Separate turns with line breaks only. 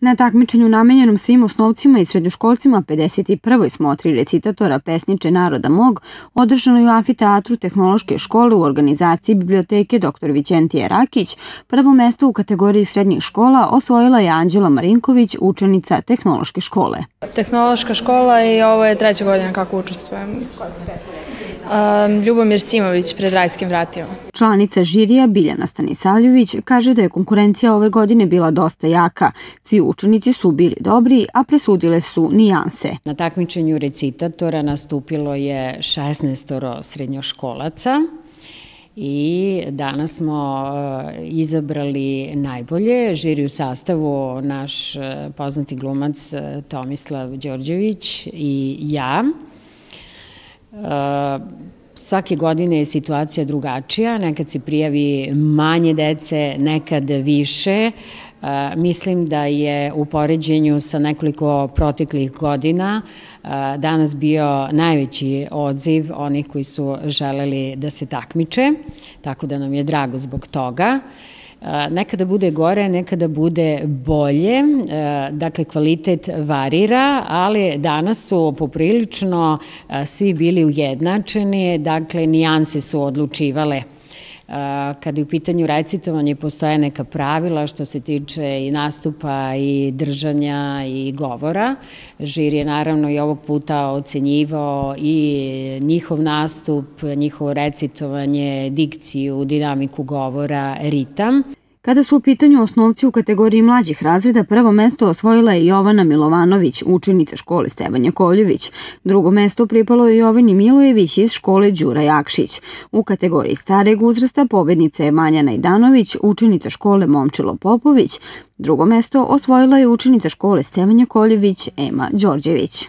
Na takmičenju namenjenom svim osnovcima i srednjoškolcima 51. smotri recitatora pesniče Naroda Mog održano je u Afiteatru Tehnološke škole u organizaciji biblioteke dr. Vićentije Rakić, prvo mesto u kategoriji srednjih škola osvojila je Anđela Marinković, učenica Tehnološke škole.
Tehnološka škola i ovo je treća godina kako učestvujem. Škola se Ljubomir Simović pred rajskim vratima.
Članica žirija Biljana Stanisavljević kaže da je konkurencija ove godine bila dosta jaka. Svi
učenici su bili dobri, a presudile su nijanse. Na takmičenju recitatora nastupilo je 16 srednjoškolaca, i danas smo e, izabrali najbolje. Žiri u sastavu naš e, poznati glumac e, Tomislav Đorđević i ja. Svake godine je situacija drugačija, nekad se prijavi manje dece, nekad više. E, mislim da je u poređenju sa nekoliko proteklih godina e, danas bio najveći odziv onih koji su želeli da se takmiče, tako da nam je drago zbog toga. Eh, nekada bude gore, nekada bude bolje, eh, dakle kvalitet varira, ali danas su poprilično eh, svi bili ujednačeni, dakle nijanse su odlučivale Kada je u pitanju recitovanje, postoje neka pravila što se tiče i nastupa i držanja i govora. Žir je naravno i ovog puta ocenjivao i njihov nastup, njihovo recitovanje, dikciju, dinamiku govora, ritam.
Kada su u pitanju osnovci u kategoriji mlađih razreda, prvo mesto osvojila je Jovana Milovanović, učenica škole Stevanja Koljević. Drugo mesto pripalo je Jovini Milojević iz škole Đura Jakšić. U kategoriji stareg uzrasta pobednica je Manjana Idanović, učenica škole Momčilo Popović. Drugo mesto osvojila je učenica škole Stevanja Koljević Ema Đorđević.